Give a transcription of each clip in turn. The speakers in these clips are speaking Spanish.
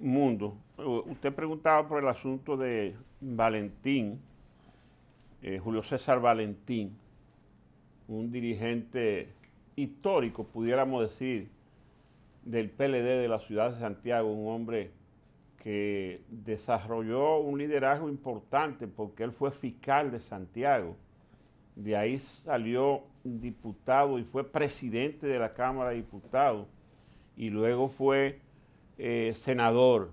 Mundo, usted preguntaba por el asunto de Valentín, eh, Julio César Valentín, un dirigente histórico, pudiéramos decir, del PLD de la ciudad de Santiago, un hombre que desarrolló un liderazgo importante porque él fue fiscal de Santiago. De ahí salió diputado y fue presidente de la Cámara de Diputados y luego fue eh, senador.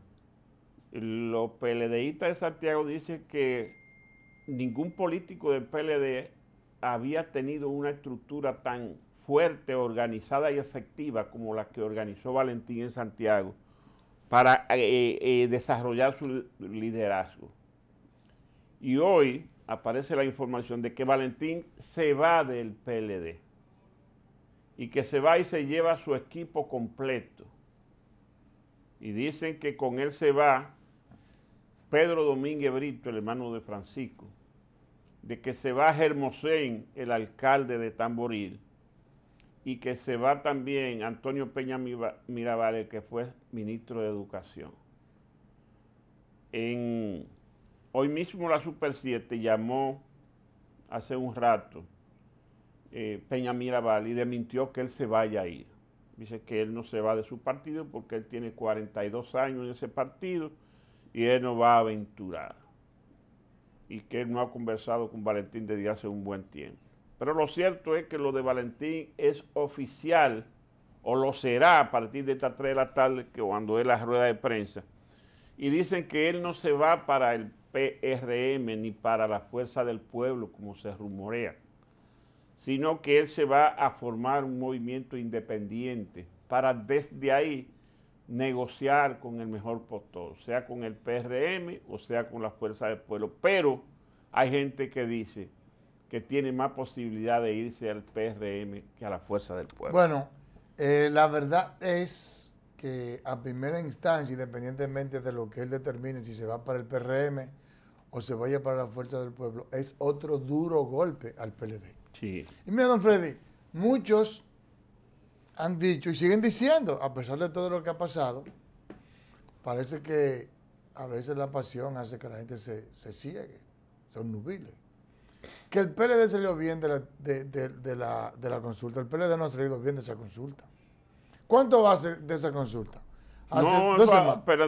Los PLDistas de Santiago dicen que ningún político del PLD había tenido una estructura tan fuerte, organizada y efectiva como la que organizó Valentín en Santiago para eh, eh, desarrollar su liderazgo. Y hoy aparece la información de que Valentín se va del PLD y que se va y se lleva su equipo completo y dicen que con él se va Pedro Domínguez Brito, el hermano de Francisco, de que se va Germosén, el alcalde de Tamboril, y que se va también Antonio Peña Mirabal, el que fue ministro de Educación. hoy mismo la Super 7 llamó hace un rato eh, Peña Mirabal y demintió que él se vaya a ir. Dice que él no se va de su partido porque él tiene 42 años en ese partido y él no va a aventurar. Y que él no ha conversado con Valentín desde hace un buen tiempo. Pero lo cierto es que lo de Valentín es oficial o lo será a partir de estas 3 de la tarde que cuando es la rueda de prensa. Y dicen que él no se va para el PRM ni para la Fuerza del Pueblo, como se rumorea sino que él se va a formar un movimiento independiente para desde ahí negociar con el mejor postor, sea con el PRM o sea con la fuerza del pueblo. Pero hay gente que dice que tiene más posibilidad de irse al PRM que a la fuerza del pueblo. Bueno, eh, la verdad es que a primera instancia, independientemente de lo que él determine, si se va para el PRM o se vaya para la fuerza del pueblo, es otro duro golpe al PLD y mira, don Freddy, muchos han dicho y siguen diciendo, a pesar de todo lo que ha pasado, parece que a veces la pasión hace que la gente se, se ciegue, son nubiles. Que el PLD salió bien de la, de, de consulta, el PLD no ha salido bien de esa consulta. ¿Cuánto va a de esa consulta? Hace no, dos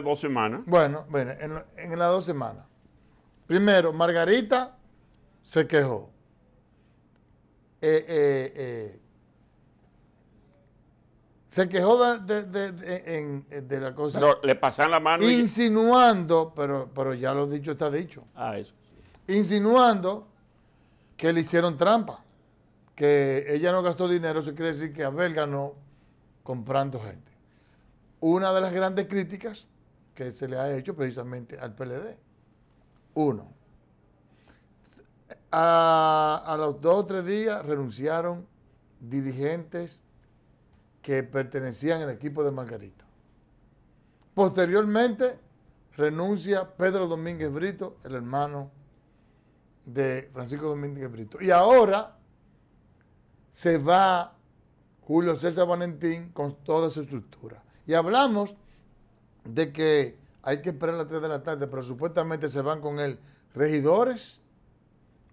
dos semanas. Bueno, bueno en las dos semanas. Primero, Margarita se quejó. Eh, eh, eh, se quejó de, la cosa. le pasaron la mano. Insinuando, pero, pero ya lo dicho está dicho. Ah, eso. Insinuando que le hicieron trampa, que ella no gastó dinero, eso quiere decir que a Abel ganó comprando gente. Una de las grandes críticas que se le ha hecho precisamente al PLD. Uno, a, los dos o tres días renunciaron dirigentes que pertenecían al equipo de Margarito. Posteriormente renuncia Pedro Domínguez Brito, el hermano de Francisco Domínguez Brito. Y ahora se va Julio César Valentín con toda su estructura. Y hablamos de que hay que esperar a las 3 de la tarde, pero supuestamente se van con él regidores,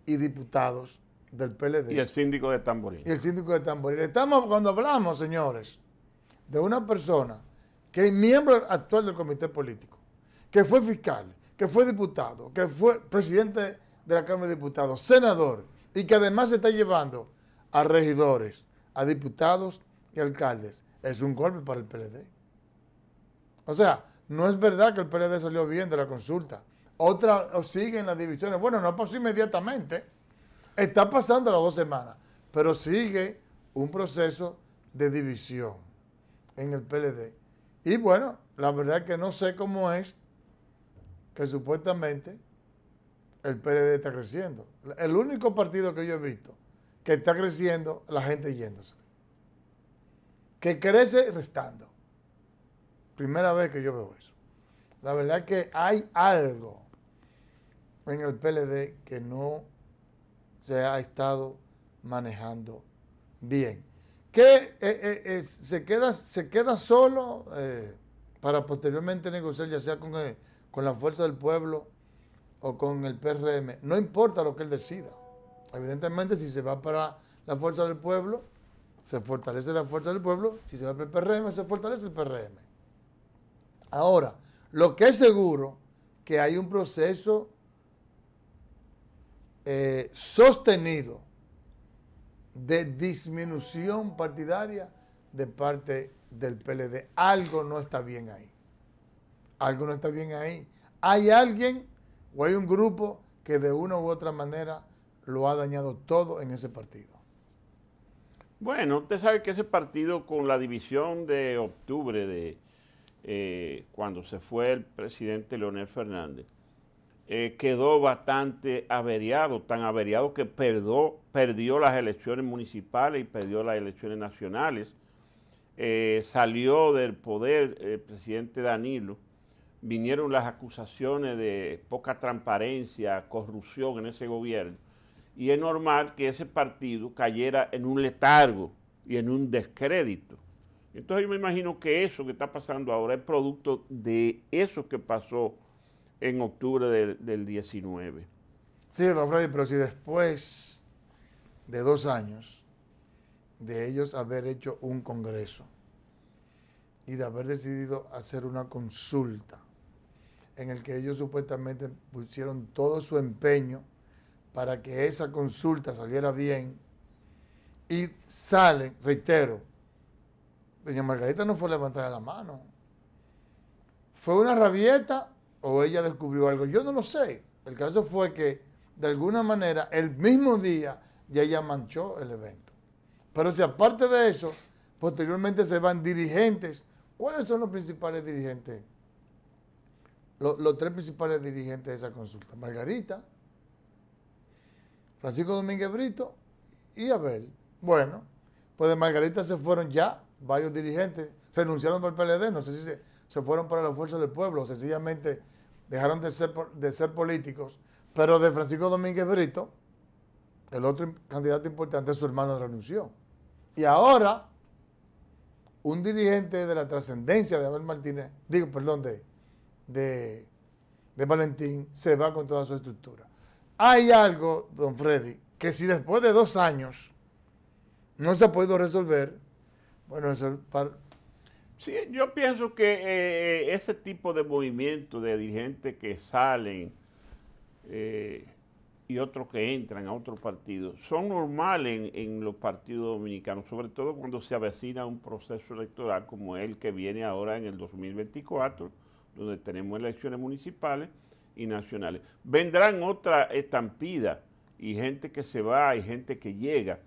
y diputados del PLD. Y el síndico de Tamboril. Y el síndico de Tamboril. Estamos, cuando hablamos, señores, de una persona que es miembro actual del comité político, que fue fiscal, que fue diputado, que fue presidente de la Cámara de Diputados, senador, y que además se está llevando a regidores, a diputados y alcaldes, es un golpe para el PLD. O sea, no es verdad que el PLD salió bien de la consulta. Otra siguen las divisiones. Bueno, no pasó inmediatamente. Está pasando las dos semanas. Pero sigue un proceso de división en el PLD. Y bueno, la verdad que no sé cómo es que supuestamente el PLD está creciendo. El único partido que yo he visto que está creciendo, la gente yéndose. Que crece restando. Primera vez que yo veo eso. La verdad es que hay algo en el PLD que no se ha estado manejando bien. Que eh, eh, eh, se, queda, se queda solo para posteriormente negociar, ya sea con, con la fuerza del pueblo o con el PRM. No importa lo que él decida. Evidentemente, si se va para la fuerza del pueblo, se fortalece la fuerza del pueblo. Si se va para el PRM, se fortalece el PRM. Ahora, lo que es seguro que hay un proceso eh, sostenido de disminución partidaria de parte del PLD. Algo no está bien ahí. Algo no está bien ahí. Hay alguien o hay un grupo que de una u otra manera lo ha dañado todo en ese partido. Bueno, usted sabe que ese partido con la división de octubre de eh, cuando se fue el presidente Leonel Fernández, eh, quedó bastante averiado, tan averiado que perdió las elecciones municipales y perdió las elecciones nacionales. Eh, salió del poder el presidente Danilo, vinieron las acusaciones de poca transparencia, corrupción en ese gobierno, y es normal que ese partido cayera en un letargo y en un descrédito. Entonces yo me imagino que eso que está pasando ahora es producto de eso que pasó en octubre del, 19. Sí, don Freddy, pero si después de dos años de ellos haber hecho un congreso y de haber decidido hacer una consulta en el que ellos supuestamente pusieron todo su empeño para que esa consulta saliera bien y salen, reitero, doña Margarita no fue levantar la mano, fue una rabieta o ella descubrió algo. Yo no lo sé. El caso fue que, de alguna manera, el mismo día ya ella manchó el evento. Pero si aparte de eso, posteriormente se van dirigentes. ¿Cuáles son los principales dirigentes? Los, tres principales dirigentes de esa consulta. Margarita, Francisco Domínguez Brito y Abel. Bueno, pues de Margarita se fueron ya varios dirigentes, renunciaron para el PLD, no sé si se, se fueron para la fuerza del pueblo, sencillamente dejaron de ser, de ser políticos, pero de Francisco Domínguez Brito, el otro candidato importante, su hermano renunció. Y ahora, un dirigente de la trascendencia de Abel Martínez, digo, perdón, de, de, Valentín, se va con toda su estructura. Hay algo, don Freddy, que si después de dos años no se ha podido resolver, bueno, es para, Sí, yo pienso que eh, eh, ese tipo de movimiento de dirigentes que salen eh, y otros que entran a otros partidos son normales en, los partidos dominicanos, sobre todo cuando se avecina un proceso electoral como el que viene ahora en el 2024, donde tenemos elecciones municipales y nacionales. Vendrán otra estampida y gente que se va y gente que llega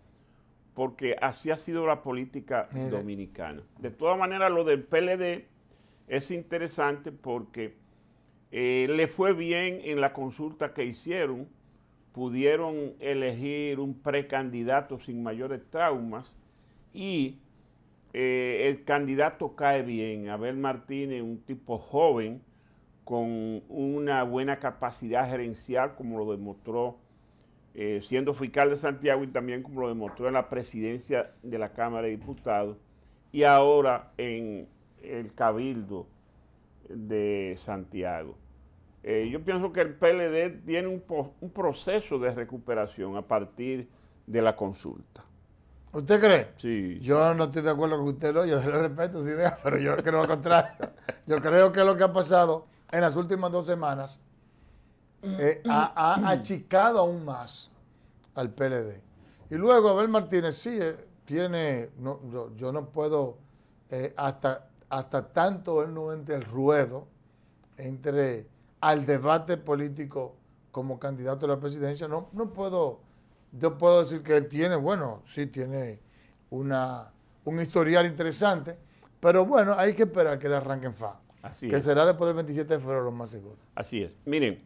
porque así ha sido la política dominicana. De todas maneras, lo del PLD es interesante porque eh, le fue bien en la consulta que hicieron, pudieron elegir un precandidato sin mayores traumas y eh, el candidato cae bien, Abel Martínez, un tipo joven con una buena capacidad gerencial como lo demostró eh, siendo fiscal de Santiago y también como lo demostró en la presidencia de la Cámara de Diputados y ahora en el Cabildo de Santiago. Eh, yo pienso que el PLD tiene un, proceso de recuperación a partir de la consulta. ¿Usted cree? Sí. Yo no estoy de acuerdo con usted, yo le respeto su idea, pero yo creo lo contrario. Yo creo que lo que ha pasado en las últimas dos semanas eh, ha, mm. achicado aún más al PLD. Y luego Abel Martínez sí eh, tiene, yo, no puedo, eh, hasta, hasta tanto él no entre el ruedo, entre al debate político como candidato a la presidencia, no, no puedo, yo puedo decir que él tiene, bueno, sí tiene una, un historial interesante, pero bueno, hay que esperar que le arranquen fa. Así que será después del 27 de febrero lo más seguro. Así es. Miren,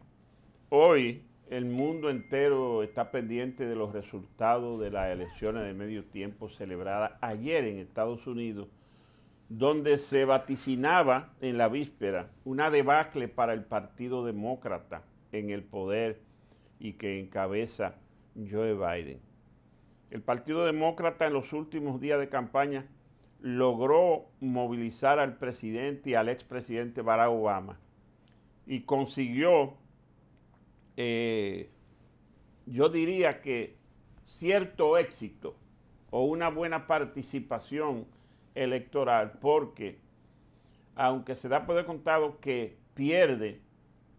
Hoy el mundo entero está pendiente de los resultados de las elecciones de medio tiempo celebradas ayer en Estados Unidos, donde se vaticinaba en la víspera una debacle para el Partido Demócrata en el poder y que encabeza Joe Biden. El Partido Demócrata en los últimos días de campaña logró movilizar al presidente y al expresidente Barack Obama y consiguió eh, yo diría que cierto éxito o una buena participación electoral, porque aunque se da por contado que pierde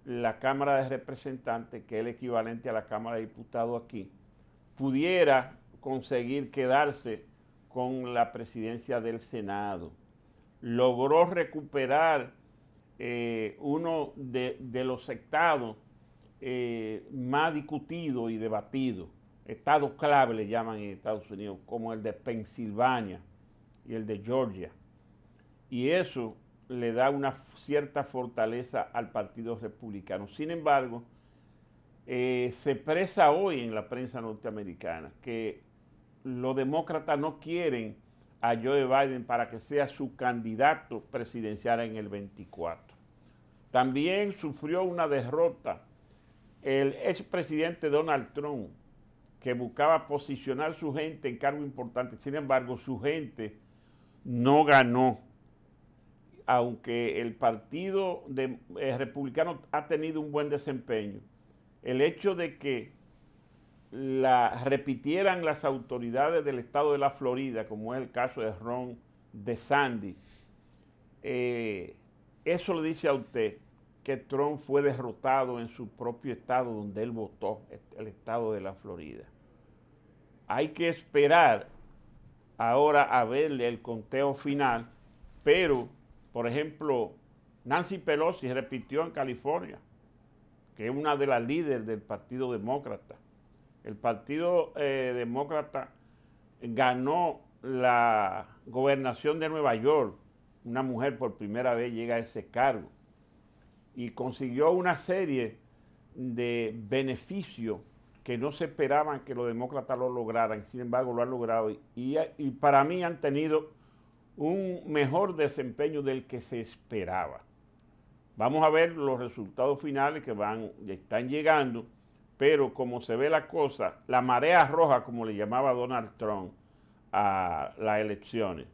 la Cámara de Representantes, que es el equivalente a la Cámara de Diputados aquí, pudiera conseguir quedarse con la presidencia del Senado. Logró recuperar eh, uno de, los sectados eh, más discutido y debatido, estados clave le llaman en Estados Unidos, como el de Pensilvania y el de Georgia. Y eso le da una cierta fortaleza al Partido Republicano. Sin embargo, eh, se presa hoy en la prensa norteamericana que los demócratas no quieren a Joe Biden para que sea su candidato presidencial en el 24. También sufrió una derrota el expresidente Donald Trump, que buscaba posicionar su gente en cargo importante, sin embargo, su gente no ganó. Aunque el partido eh, republicano ha tenido un buen desempeño, el hecho de que la, repitieran las autoridades del estado de la Florida, como es el caso de Ron DeSantis, eh, eso le dice a usted que Trump fue derrotado en su propio estado donde él votó, el estado de la Florida. Hay que esperar ahora a verle el conteo final, pero, por ejemplo, Nancy Pelosi repitió en California, que es una de las líderes del Partido Demócrata. El Partido eh, Demócrata ganó la gobernación de Nueva York. Una mujer por primera vez llega a ese cargo y consiguió una serie de beneficios que no se esperaban que los demócratas lo lograran, sin embargo lo han logrado y, para mí han tenido un mejor desempeño del que se esperaba. Vamos a ver los resultados finales que van, están llegando, pero como se ve la cosa, la marea roja, como le llamaba Donald Trump a las elecciones,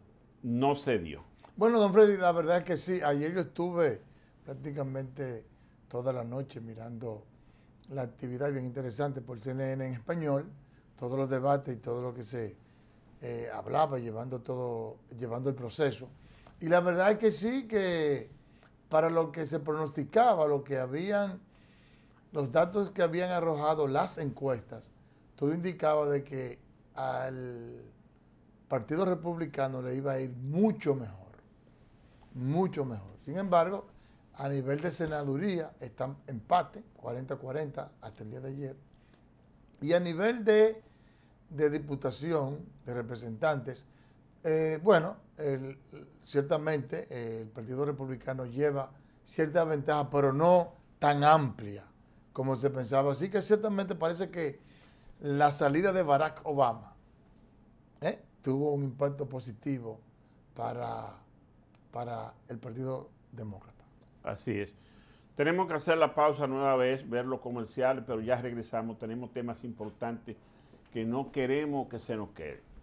no se dio. Bueno, don Freddy, la verdad es que sí, ayer yo estuve prácticamente toda la noche mirando la actividad bien interesante por CNN en español, todos los debates y todo lo que se eh, hablaba, llevando todo, llevando el proceso. Y la verdad es que sí, que para lo que se pronosticaba, lo que habían, los datos que habían arrojado las encuestas, todo indicaba de que al Partido Republicano le iba a ir mucho mejor, mucho mejor. Sin embargo, a nivel de senaduría están empate, 40-40 hasta el día de ayer. Y a nivel de, diputación, de representantes, eh, bueno, ciertamente el Partido Republicano lleva cierta ventaja, pero no tan amplia como se pensaba. Así que ciertamente parece que la salida de Barack Obama ¿eh? tuvo un impacto positivo para, para el Partido Demócrata. Así es. Tenemos que hacer la pausa nueva vez, ver los comerciales, pero ya regresamos. Tenemos temas importantes que no queremos que se nos queden.